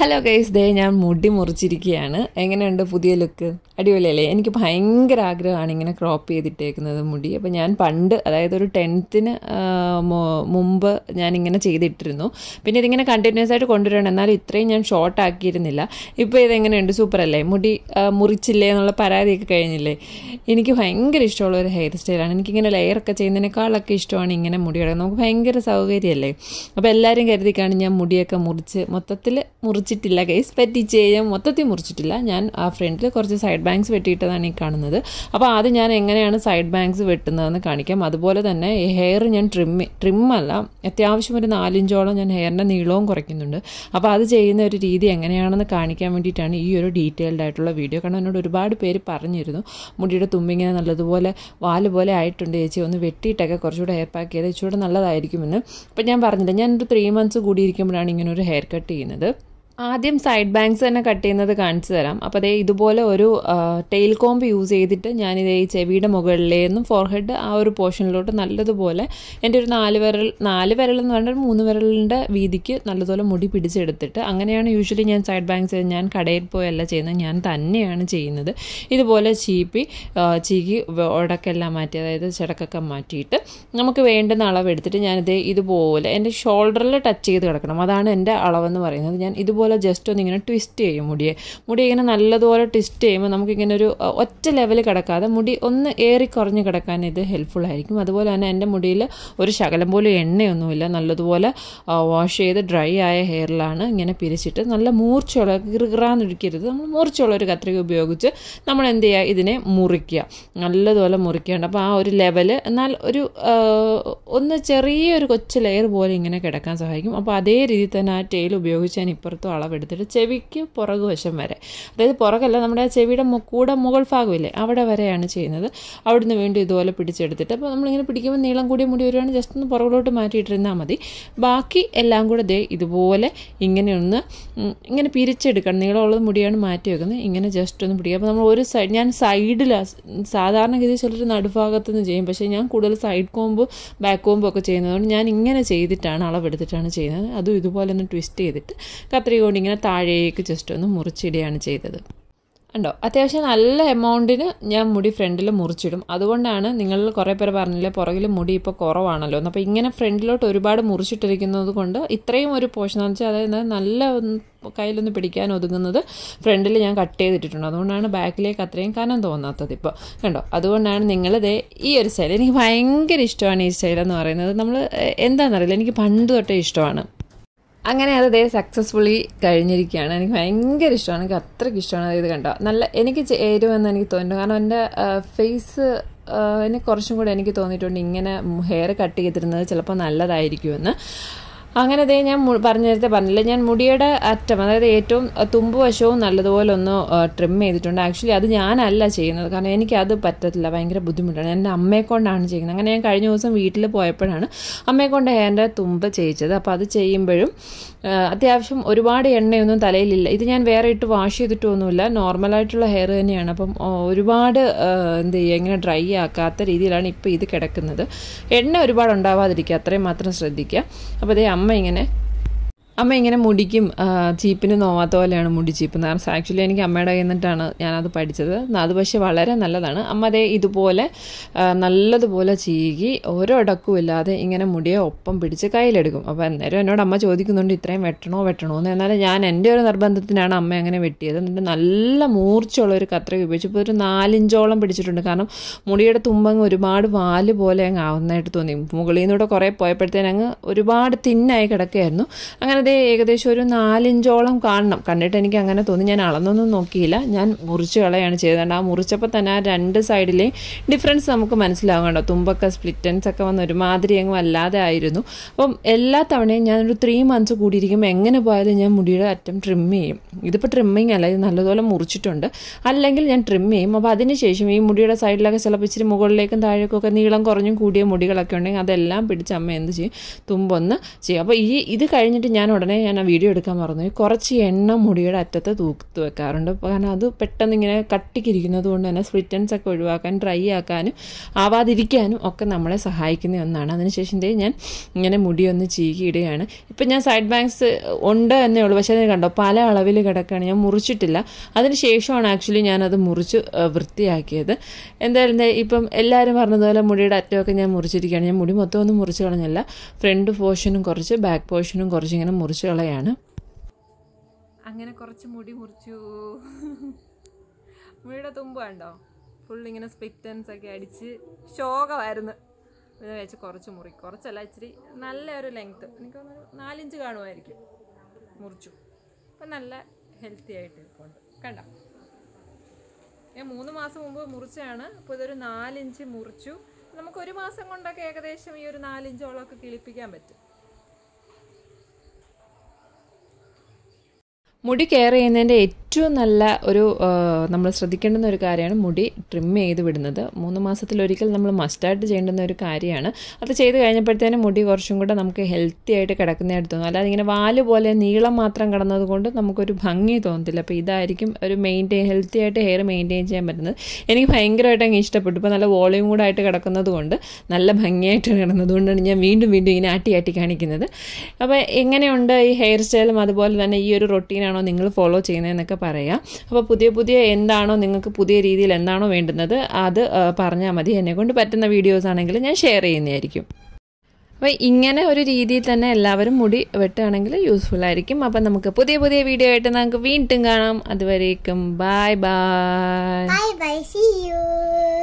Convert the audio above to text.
hello guys ദേ ഞാൻ മുടി മുറിച്ചിരിക്കുകയാണ് എങ്ങനെയുണ്ട് പുതിയ ലുക്ക് അടിപൊളിയല്ലേ എനിക്ക് ഭയങ്കര ആഗ്രഹമാണ് ഇങ്ങനെ ക്രോപ്പ് ചെയ്തിട്ടേക്കുന്നത് മുടി അപ്പോൾ ഞാൻ പണ്ട് അതായത് ഒരു ടെൻത്തിന് മുമ്പ് ഞാനിങ്ങനെ ചെയ്തിട്ടിരുന്നു പിന്നെ ഇതിങ്ങനെ കണ്ടിന്യൂസ് ആയിട്ട് കൊണ്ടുവരണം എന്നാൽ ഇത്രയും ഞാൻ ഷോർട്ട് ആക്കിയിരുന്നില്ല ഇപ്പോൾ ഇതെങ്ങനെയുണ്ട് സൂപ്പർ അല്ലേ മുടി മുറിച്ചില്ലേ എന്നുള്ള പരാതിയൊക്കെ കഴിഞ്ഞില്ലേ എനിക്ക് ഭയങ്കര ഇഷ്ടമുള്ള ഒരു ഹെയർ സ്റ്റൈലാണ് എനിക്കിങ്ങനെ ലെയറൊക്കെ ചെയ്യുന്നതിനേക്കാളൊക്കെ ഇഷ്ടമാണ് ഇങ്ങനെ മുടി കിടക്കുന്നത് നമുക്ക് ഭയങ്കര സൗകര്യമല്ലേ അപ്പോൾ എല്ലാവരും കരുതിക്കാണ് ഞാൻ മുടിയൊക്കെ മുറിച്ച് മൊത്തത്തിൽ മുറിച്ച് മുറിച്ചിട്ടില്ല കേസ് പറ്റിച്ചേ ഞാൻ മൊത്തത്തിൽ മുറിച്ചിട്ടില്ല ഞാൻ ആ ഫ്രണ്ടിൽ കുറച്ച് സൈഡ് ബാങ്ക്സ് വെട്ടിയിട്ടതാണ് ഈ കാണുന്നത് അപ്പോൾ ആദ്യം ഞാൻ എങ്ങനെയാണ് സൈഡ് ബാങ്ക്സ് വെട്ടുന്നതെന്ന് കാണിക്കാം അതുപോലെ തന്നെ ഹെയർ ഞാൻ ട്രിം ട്രിമ്മല്ല അത്യാവശ്യം ഒരു നാലിഞ്ചോളം ഞാൻ ഹെയറിൻ്റെ നീളവും കുറയ്ക്കുന്നുണ്ട് അപ്പോൾ അത് ചെയ്യുന്ന ഒരു രീതി എങ്ങനെയാണെന്ന് കാണിക്കാൻ വേണ്ടിയിട്ടാണ് ഈ ഒരു ഡീറ്റെയിൽഡ് ആയിട്ടുള്ള വീഡിയോ കാരണം എന്നോട് ഒരുപാട് പേര് പറഞ്ഞിരുന്നു മുടിയുടെ തുമ്പിങ്ങനെ നല്ലതുപോലെ വാല് പോലെ ആയിട്ടുണ്ട് ചേച്ചി ഒന്ന് വെട്ടിയിട്ടൊക്കെ കുറച്ചുകൂടെ ഹെയർ പാക്ക് ചെയ്ത് ഇച്ചിരൂടെ നല്ലതായിരിക്കുമെന്ന് അപ്പം ഞാൻ പറഞ്ഞില്ല ഞാനൊരു ത്രീ മന്ത്സ് കൂടി ഇങ്ങനൊരു ഇങ്ങനെ ഒരു ഹെയർ കട്ട് ചെയ്യുന്നത് ആദ്യം സൈഡ് ബാങ്ക്സ് തന്നെ കട്ട് ചെയ്യുന്നത് കാണിച്ചു തരാം അപ്പോൾ അതേ ഇതുപോലെ ഒരു ടെയിൽ കോംബ് യൂസ് ചെയ്തിട്ട് ഞാനിത് ഈ ചെവിയുടെ മുകളിലേന്നും ഫോർഹെഡ് ആ ഒരു പോർഷനിലോട്ട് നല്ലതുപോലെ എൻ്റെ ഒരു നാല് വിരൽ നാല് വിരൽ എന്ന് പറഞ്ഞാൽ മൂന്ന് വിരലിൻ്റെ വീതിക്ക് നല്ലതുപോലെ മുടി പിടിച്ചെടുത്തിട്ട് അങ്ങനെയാണ് യൂഷ്വലി ഞാൻ സൈഡ് ബാങ്ക്സ് ഞാൻ കടയിൽ പോയല്ല ചെയ്യുന്നത് ഞാൻ തന്നെയാണ് ചെയ്യുന്നത് ഇതുപോലെ ചീപ്പി ചീകി ഉടക്കെല്ലാം മാറ്റി അതായത് ചിടക്കൊക്കെ മാറ്റിയിട്ട് നമുക്ക് വേണ്ടുന്ന അളവെടുത്തിട്ട് ഞാനിത് ഇതുപോലെ എൻ്റെ ഷോൾഡറിൽ ടച്ച് ചെയ്ത് കിടക്കണം അതാണ് എൻ്റെ അളവെന്ന് പറയുന്നത് ഞാൻ ഇതുപോലെ ഇതുപോലെ ജസ്റ്റ് ഒന്ന് ഇങ്ങനെ ട്വിസ്റ്റ് ചെയ്യും മുടിയെ മുടി ഇങ്ങനെ നല്ലതുപോലെ ട്വിസ്റ്റ് ചെയ്യുമ്പോൾ നമുക്കിങ്ങനെ ഒരു ഒറ്റ ലെവൽ കിടക്കാതെ മുടി ഒന്ന് ഏറി കുറഞ്ഞ് കിടക്കാൻ ഇത് ഹെൽപ്ഫുൾ ആയിരിക്കും അതുപോലെ തന്നെ എൻ്റെ മുടിയിൽ ഒരു ശകലം പോലും എണ്ണയൊന്നുമില്ല നല്ലതുപോലെ വാഷ് ചെയ്ത് ഡ്രൈ ആയ ഹെയറിലാണ് ഇങ്ങനെ പിരിച്ചിട്ട് നല്ല മൂർച്ചയുള്ള കിറുകിറാന്നിരിക്കരുത് നമ്മൾ മൂർച്ചയുള്ള ഒരു കത്രിക ഉപയോഗിച്ച് നമ്മൾ എന്ത് ചെയ്യുക ഇതിനെ മുറിക്കുക നല്ലതുപോലെ മുറിക്കേണ്ട അപ്പോൾ ആ ഒരു ലെവല് എന്നാൽ ഒരു ഒന്ന് ചെറിയൊരു കൊച്ചു ലെയർ പോലെ ഇങ്ങനെ കിടക്കാൻ സഹായിക്കും അപ്പോൾ അതേ രീതിയിൽ തന്നെ ആ ടെയിൽ ഉപയോഗിച്ച് ഞാൻ ഇപ്പുറത്തും അളവെടുത്തിട്ട് ചെവിക്ക് പുറകു വശം വരെ അതായത് പുറകല്ല നമ്മുടെ ആ ചെവിയുടെ കൂടെ മുകൾ ഭാഗമില്ലേ അവിടെ വരെയാണ് ചെയ്യുന്നത് അവിടുന്ന് വീണ്ടും ഇതുപോലെ പിടിച്ചെടുത്തിട്ട് അപ്പോൾ നമ്മളിങ്ങനെ പിടിക്കുമ്പോൾ നീളം കൂടിയ മുടി വരുവാണ് ജസ്റ്റ് ഒന്ന് പുറകിലോട്ട് മാറ്റിയിട്ടിരുന്നാൽ മതി ബാക്കി എല്ലാം കൂടെ ദേ ഇതുപോലെ ഇങ്ങനെ ഒന്ന് ഇങ്ങനെ പിരിച്ചെടുക്കണം നീളമുള്ളത് മുടിയാണ് മാറ്റി വെക്കുന്നത് ഇങ്ങനെ ജസ്റ്റ് ഒന്ന് പിടിക്കുക അപ്പോൾ നമ്മൾ ഒരു സൈഡ് ഞാൻ സൈഡിലാണ് സാധാരണഗതി ചിലർ നടുഭാഗത്തു നിന്ന് ചെയ്യും പക്ഷേ ഞാൻ കൂടുതൽ സൈഡ് കോമ്പ് ബാക്ക് കോമ്പൊക്കെ ഒക്കെ ചെയ്യുന്നതുകൊണ്ട് ഞാൻ ഇങ്ങനെ ചെയ്തിട്ടാണ് അളവെടുത്തിട്ടാണ് ചെയ്യുന്നത് അതും ഇതുപോലെ ഒന്ന് ട്വിസ്റ്റ് ചെയ്തിട്ട് കത്രിക കൊണ്ട് ഇങ്ങനെ താഴേക്ക് ജസ്റ്റ് ഒന്ന് മുറിച്ചിടുകയാണ് ചെയ്തത് ഉണ്ടോ അത്യാവശ്യം നല്ല എമൗണ്ടിന് ഞാൻ മുടി ഫ്രണ്ടിൽ മുറിച്ചിടും അതുകൊണ്ടാണ് നിങ്ങൾ കുറേ പേര് പറഞ്ഞില്ലേ പുറകിൽ മുടി ഇപ്പോൾ കുറവാണല്ലോ അപ്പോൾ ഇങ്ങനെ ഫ്രണ്ടിലോട്ട് ഒരുപാട് മുറിച്ചിട്ടിരിക്കുന്നത് കൊണ്ട് ഇത്രയും ഒരു പോഷൻ എന്ന് വെച്ചാൽ അതായത് നല്ല കയ്യിലൊന്ന് പിടിക്കാൻ ഒതുങ്ങുന്നത് ഫ്രണ്ടിൽ ഞാൻ കട്ട് ചെയ്തിട്ടുണ്ട് അതുകൊണ്ടാണ് ബാക്കിലേക്ക് അത്രയും കനം തോന്നാത്തത് ഇപ്പോൾ കണ്ടോ അതുകൊണ്ടാണ് നിങ്ങളിത് ഈ ഒരു സ്റ്റൈൽ എനിക്ക് ഭയങ്കര ഇഷ്ടമാണ് ഈ സ്റ്റൈൽ എന്ന് പറയുന്നത് നമ്മൾ എന്താണെന്നറിയില്ല എനിക്ക് പണ്ട് തൊട്ടേ ഇഷ്ടമാണ് അങ്ങനെ അത് അതേ സക്സസ്ഫുള്ളി കഴിഞ്ഞിരിക്കുകയാണ് എനിക്ക് ഭയങ്കര ഇഷ്ടമാണ് എനിക്ക് അത്രയ്ക്ക് ഇഷ്ടമാണ് അതായത് കണ്ടോ നല്ല എനിക്ക് ചേരുമെന്ന് എനിക്ക് തോന്നുന്നു കാരണം എൻ്റെ ഫേസ് എനിക്ക് കുറച്ചും കൂടെ എനിക്ക് തോന്നിയിട്ടുണ്ട് ഇങ്ങനെ ഹെയർ കട്ട് ചെയ്തിരുന്നത് ചിലപ്പോൾ നല്ലതായിരിക്കുമെന്ന് അങ്ങനെ ദേ ഞാൻ പറഞ്ഞു നേരത്തെ പറഞ്ഞില്ല ഞാൻ മുടിയുടെ അറ്റം അതായത് ഏറ്റവും തുമ്പ് വശവും നല്ലതുപോലെ ഒന്ന് ട്രിം ചെയ്തിട്ടുണ്ട് ആക്ച്വലി അത് ഞാനല്ല ചെയ്യുന്നത് കാരണം എനിക്കത് പറ്റത്തില്ല ഭയങ്കര ബുദ്ധിമുട്ടാണ് എൻ്റെ അമ്മയെ കൊണ്ടാണ് ചെയ്യുന്നത് അങ്ങനെ ഞാൻ കഴിഞ്ഞ ദിവസം വീട്ടിൽ പോയപ്പോഴാണ് അമ്മയെ കൊണ്ട് എൻ്റെ തുമ്പ് ചെയ്യിച്ചത് അപ്പോൾ അത് ചെയ്യുമ്പോഴും അത്യാവശ്യം ഒരുപാട് എണ്ണയൊന്നും തലയിലില്ല ഇത് ഞാൻ വേറെ ഇട്ട് വാഷ് ചെയ്തിട്ടൊന്നുമില്ല നോർമലായിട്ടുള്ള ഹെയർ തന്നെയാണ് അപ്പം ഒരുപാട് എന്ത് ചെയ്യുക ഇങ്ങനെ ഡ്രൈ ആക്കാത്ത രീതിയിലാണ് ഇപ്പോൾ ഇത് കിടക്കുന്നത് എണ്ണ ഒരുപാട് ഉണ്ടാവാതിരിക്കുക അത്രയും മാത്രം ശ്രദ്ധിക്കുക അപ്പോൾ അതേ അമ്മ അമ്മ ഇങ്ങനെ അമ്മ ഇങ്ങനെ മുടിക്കും ചീപ്പിന് നോവാത്ത പോലെയാണ് മുടി ചീപ്പെന്ന് കാരണം ആക്ച്വലി എനിക്ക് അമ്മയുടെ കയ്യിൽ നിന്നിട്ടാണ് ഞാനത് പഠിച്ചത് അത് പക്ഷേ വളരെ നല്ലതാണ് അമ്മ അതേ ഇതുപോലെ നല്ലതുപോലെ ചീകി ഓരോ ഇടക്കും ഇല്ലാതെ ഇങ്ങനെ മുടിയെ ഒപ്പം പിടിച്ച് കയ്യിലെടുക്കും അപ്പോൾ അന്നേരം എന്നോട് അമ്മ ചോദിക്കുന്നുണ്ട് ഇത്രയും വെട്ടണോ വെട്ടണോ എന്ന് എന്നാലും ഞാൻ എൻ്റെ ഒരു നിർബന്ധത്തിനാണ് അമ്മ അങ്ങനെ വെട്ടിയത് എന്നിട്ട് നല്ല മൂർച്ചയുള്ള ഒരു കത്ര ഉപയോഗിച്ചു ഇപ്പോൾ ഒരു നാലിഞ്ചോളം പിടിച്ചിട്ടുണ്ട് കാരണം മുടിയുടെ തുമ്പങ്ങ് ഒരുപാട് വാല് പോലെ അങ്ങ് ആവുന്നതായിട്ട് തോന്നി മുകളിൽ നിന്നൂടെ കുറേ പോയപ്പോഴത്തേനങ്ങ് ഒരുപാട് തിന്നായി കിടക്കുകയായിരുന്നു അങ്ങനെ അത് ഏകദേശം ഒരു നാലിഞ്ചോളം കാണണം കണ്ടിട്ട് എനിക്ക് അങ്ങനെ തോന്നി ഞാൻ അളന്നൊന്നും നോക്കിയില്ല ഞാൻ മുറിച്ച് കളയാണ് ചെയ്തത് ആ മുറിച്ചപ്പോൾ തന്നെ ആ രണ്ട് സൈഡിലെയും ഡിഫറൻസ് നമുക്ക് മനസ്സിലാവും കേട്ടോ തുമ്പൊക്കെ സ്പ്ലിറ്റൻസ് ഒക്കെ വന്ന് ഒരുമാതിരി അങ്ങ് വല്ലാതെ ആയിരുന്നു അപ്പം എല്ലാ തവണയും ഞാനൊരു ത്രീ മന്ത്സ് കൂടിയിരിക്കുമ്പോൾ എങ്ങനെ പോയാലും ഞാൻ മുടിയുടെ അറ്റം ട്രിം ചെയ്യും ഇതിപ്പോൾ ട്രിമ്മിങ് അല്ല ഇത് നല്ലതുപോലെ മുറിച്ചിട്ടുണ്ട് അല്ലെങ്കിൽ ഞാൻ ട്രിം ചെയ്യും അപ്പോൾ അതിനുശേഷം ഈ മുടിയുടെ സൈഡിലൊക്കെ ചിലപ്പോൾ ഇച്ചിരി മുകളിലേക്കും താഴേക്കൊക്കെ നീളം കുറഞ്ഞും കൂടിയ മുടികളൊക്കെ ഉണ്ടെങ്കിൽ അതെല്ലാം പിടിച്ച് അമ്മ എന്ത് ചെയ്യും തുമ്പൊന്ന് ചെയ്യും അപ്പോൾ ഈ ഇത് കഴിഞ്ഞിട്ട് ഞാൻ ഉടനെ ഞാൻ ആ വീഡിയോ എടുക്കാൻ മറന്നു കുറച്ച് എണ്ണ മുടിയുടെ അറ്റത്ത് തൂത്ത് വെക്കാറുണ്ട് കാരണം അത് പെട്ടെന്ന് ഇങ്ങനെ കട്ടിക്കിരിക്കുന്നത് കൊണ്ട് തന്നെ സ്പ്ലിറ്റൻസ് ഒക്കെ ഒഴിവാക്കാൻ ഡ്രൈ ആക്കാനും ആവാതിരിക്കാനും ഒക്കെ നമ്മളെ സഹായിക്കുന്ന ഒന്നാണ് അതിനുശേഷം ഞാൻ ഇങ്ങനെ മുടിയൊന്ന് ചീകിയിടുകയാണ് ഇപ്പം ഞാൻ സൈഡ് ബാങ്ക്സ് ഉണ്ട് എന്നേ ഉള്ളൂ പക്ഷേ അതിന് കണ്ടോ പല അളവിൽ കിടക്കുകയാണ് ഞാൻ മുറിച്ചിട്ടില്ല അതിന് ശേഷമാണ് ആക്ച്വലി ഞാനത് മുറിച്ച് വൃത്തിയാക്കിയത് എന്തായാലും ഇപ്പം എല്ലാവരും പറഞ്ഞതുപോലെ മുടിയുടെ അറ്റമൊക്കെ ഞാൻ മുറിച്ചിരിക്കുകയാണ് ഞാൻ മുടി മൊത്തം ഒന്നും മുറിച്ച് കളഞ്ഞല്ല ഫ്രണ്ട് പോർഷനും കുറച്ച് ബാക്ക് പോർഷനും കുറച്ച് ഇങ്ങനെ മുറിച്ച് കളയാണ് അങ്ങനെ കുറച്ച് മുടി മുറിച്ചു മുടിയുടെ തുമ്പ് കണ്ടോ ഇങ്ങനെ സ്പിറ്റൻസ് ഒക്കെ അടിച്ച് ശോകമായിരുന്നു ഇത് വെച്ച് കുറച്ച് മുറി കുറച്ചല്ല ഇച്ചിരി നല്ലൊരു ലെങ്ത്ത് എനിക്ക് തോന്നുന്നു നാലിഞ്ച് കാണുമായിരിക്കും മുറിച്ചു അപ്പം നല്ല ഹെൽത്തി ആയിട്ട് ഇരിപ്പുണ്ട് കണ്ട ഞാൻ മൂന്ന് മാസം മുമ്പ് മുറിച്ചതാണ് അപ്പോൾ ഇതൊരു നാലിഞ്ച് മുറിച്ചു നമുക്കൊരു മാസം കൊണ്ടൊക്കെ ഏകദേശം ഈ ഒരു നാലിഞ്ചോളമൊക്കെ കിളിപ്പിക്കാൻ പറ്റും മുടി കെയർ ചെയ്യുന്നതിൻ്റെ ഏറ്റവും നല്ല ഒരു നമ്മൾ ശ്രദ്ധിക്കേണ്ടുന്ന ഒരു കാര്യമാണ് മുടി ട്രിം ചെയ്ത് വിടുന്നത് മൂന്ന് മാസത്തിലൊരിക്കൽ നമ്മൾ മസ്റ്റായിട്ട് ചെയ്യേണ്ടുന്ന ഒരു കാര്യമാണ് അത് ചെയ്ത് കഴിഞ്ഞപ്പോഴത്തേനും മുടി കുറച്ചും കൂടെ നമുക്ക് ഹെൽത്തി ആയിട്ട് കിടക്കുന്നതായിട്ട് തോന്നും അല്ലാതെ ഇങ്ങനെ വാല് പോലെ നീളം മാത്രം കിടന്നത് കൊണ്ട് നമുക്കൊരു ഭംഗി തോന്നത്തില്ല അപ്പോൾ ഇതായിരിക്കും ഒരു മെയിൻറ്റെയിൻ ഹെൽത്തി ആയിട്ട് ഹെയർ മെയിൻറ്റെയിൻ ചെയ്യാൻ പറ്റുന്നത് എനിക്ക് ഭയങ്കരമായിട്ട് അങ്ങ് ഇഷ്ടപ്പെട്ടു ഇപ്പോൾ നല്ല വോളിയം കൂടെ ആയിട്ട് കിടക്കുന്നത് കൊണ്ട് നല്ല ഭംഗിയായിട്ട് കിടന്നത് കൊണ്ടാണ് ഞാൻ വീണ്ടും വീണ്ടും ഇങ്ങനെ ആട്ടി ആട്ടി കാണിക്കുന്നത് അപ്പോൾ എങ്ങനെയുണ്ട് ഈ ഹെയർ സ്റ്റൈലും അതുപോലെ തന്നെ ഈ ഒരു റൊട്ടീനാണ് രീതിയാണോ നിങ്ങൾ ഫോളോ ചെയ്യുന്നതെന്നൊക്കെ പറയാം അപ്പോൾ പുതിയ പുതിയ എന്താണോ നിങ്ങൾക്ക് പുതിയ രീതിയിൽ എന്താണോ വേണ്ടുന്നത് അത് പറഞ്ഞാൽ മതി എന്നെക്കൊണ്ട് പറ്റുന്ന വീഡിയോസ് ആണെങ്കിൽ ഞാൻ ഷെയർ ചെയ്യുന്നതായിരിക്കും അപ്പോൾ ഇങ്ങനെ ഒരു രീതിയിൽ തന്നെ എല്ലാവരും മുടി വെട്ടുകയാണെങ്കിൽ യൂസ്ഫുൾ ആയിരിക്കും അപ്പം നമുക്ക് പുതിയ പുതിയ വീഡിയോ ആയിട്ട് നമുക്ക് വീണ്ടും കാണാം അതുവരേക്കും bye bye bye bye see U